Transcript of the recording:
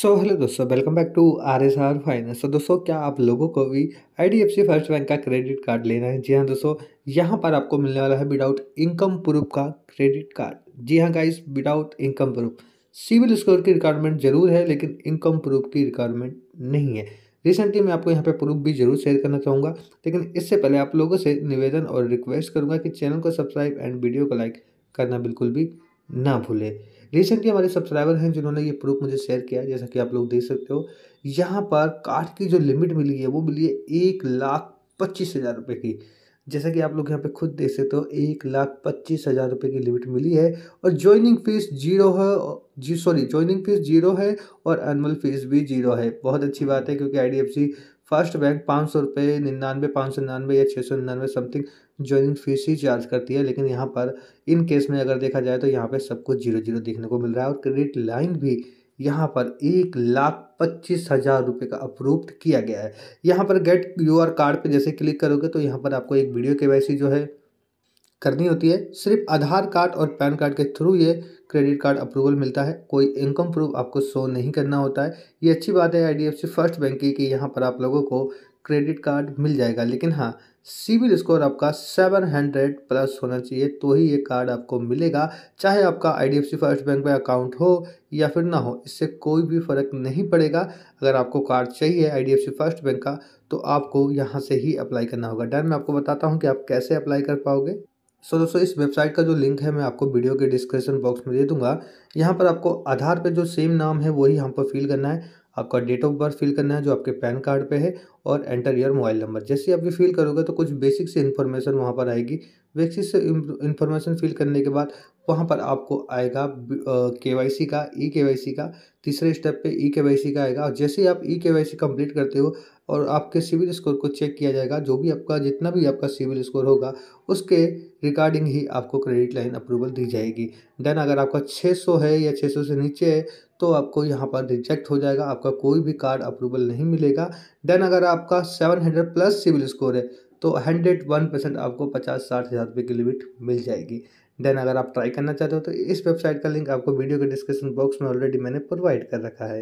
सो hello दोस्तों welcome back to R S R finance तो दोस्तों क्या आप लोगों को भी I D F C first bank का क्रेडिट कार्ड लेना है जी हाँ दोस्तों यहाँ पर आपको मिलने वाला है विदाउट इनकम प्रूफ का क्रेडिट कार्ड जी हाँ guys without income proof civil score की रिक्वायरमेंट जरूर है लेकिन इनकम प्रूफ की रिक्वायरमेंट नहीं है रिसेंटली मैं आपको यहाँ पे प्रूफ भी जरूर शेयर करना चाहूँगा लेकिन इससे पहले आप लोगों से निवेदन और रिक्वेस्ट करूँगा कि चैनल को सब्सक्राइब एंड वीडियो को लाइक करना बिल्कुल भी ना भूलें रिसेंटली हमारे सब्सक्राइबर हैं जिन्होंने ये प्रूफ मुझे शेयर किया जैसा कि आप लोग देख सकते हो यहाँ पर कार्ड की जो लिमिट मिली है वो मिली है एक लाख पच्चीस हज़ार रुपये की जैसा कि आप लोग यहाँ पे खुद देख सकते हो एक लाख पच्चीस हज़ार रुपये की लिमिट मिली है और ज्वाइनिंग फीस जीरो है जी सॉरी ज्वाइनिंग फीस जीरो है और एनुअल फीस भी जीरो है बहुत अच्छी बात है क्योंकि आई फर्स्ट बैंक पाँच सौ रुपये निन्यानवे पाँच सौ निन्यानवे या छः सौ निन्यानवे समथिंग ज्वाइनिंग फीस ही चार्ज करती है लेकिन यहाँ पर इन केस में अगर देखा जाए तो यहाँ पर सब कुछ जीरो जीरो देखने को मिल रहा है और क्रेडिट लाइन भी यहाँ पर एक लाख पच्चीस हज़ार रुपये का अप्रूव किया गया है यहाँ पर गेट यू आर कार्ड पर जैसे क्लिक करोगे तो यहाँ पर आपको एक वीडियो के वैसी जो है करनी होती है सिर्फ आधार कार्ड और पैन कार्ड के थ्रू ये क्रेडिट कार्ड अप्रूवल मिलता है कोई इनकम प्रूफ आपको शो नहीं करना होता है ये अच्छी बात है आई फर्स्ट बैंक की कि यहाँ पर आप लोगों को क्रेडिट कार्ड मिल जाएगा लेकिन हाँ सिविल स्कोर आपका 700 प्लस होना चाहिए तो ही ये कार्ड आपको मिलेगा चाहे आपका आई फर्स्ट बैंक में अकाउंट हो या फिर ना हो इससे कोई भी फ़र्क नहीं पड़ेगा अगर आपको कार्ड चाहिए आई फर्स्ट बैंक का तो आपको यहाँ से ही अप्लाई करना होगा डन मैं आपको बताता हूँ कि आप कैसे अप्लाई कर पाओगे सो दोस्तों इस वेबसाइट का जो लिंक है मैं आपको वीडियो के डिस्क्रिप्शन बॉक्स में दे दूंगा यहाँ पर आपको आधार पे जो सेम नाम है वही यहाँ पर फिल करना है आपका डेट ऑफ बर्थ फिल करना है जो आपके पैन कार्ड पे है और एंटर ईयर मोबाइल नंबर जैसे आप ये फिल करोगे तो कुछ बेसिक सी इन्फॉर्मेशन वहाँ पर आएगी वेबसाइट से इन्फॉर्मेशन फिल करने के बाद वहाँ पर आपको आएगा के वाई सी का ई के वाई सी का तीसरे स्टेप पे ई के वाई सी का आएगा और जैसे ही आप ई के वाई सी कम्प्लीट करते हो और आपके सिविल स्कोर को चेक किया जाएगा जो भी आपका जितना भी आपका सिविल स्कोर होगा उसके रिगार्डिंग ही आपको क्रेडिट लाइन अप्रूवल दी जाएगी देन अगर आपका 600 है या 600 से नीचे है तो आपको यहाँ पर रिजेक्ट हो जाएगा आपका कोई भी कार्ड अप्रूवल नहीं मिलेगा देन अगर आपका सेवन प्लस सिविल स्कोर है तो हंड्रेड वन परसेंट आपको पचास साठ हज़ार रुपये की लिमिट मिल जाएगी देन अगर आप ट्राई करना चाहते हो तो इस वेबसाइट का लिंक आपको वीडियो के डिस्क्रिप्शन बॉक्स में ऑलरेडी मैंने प्रोवाइड कर रखा है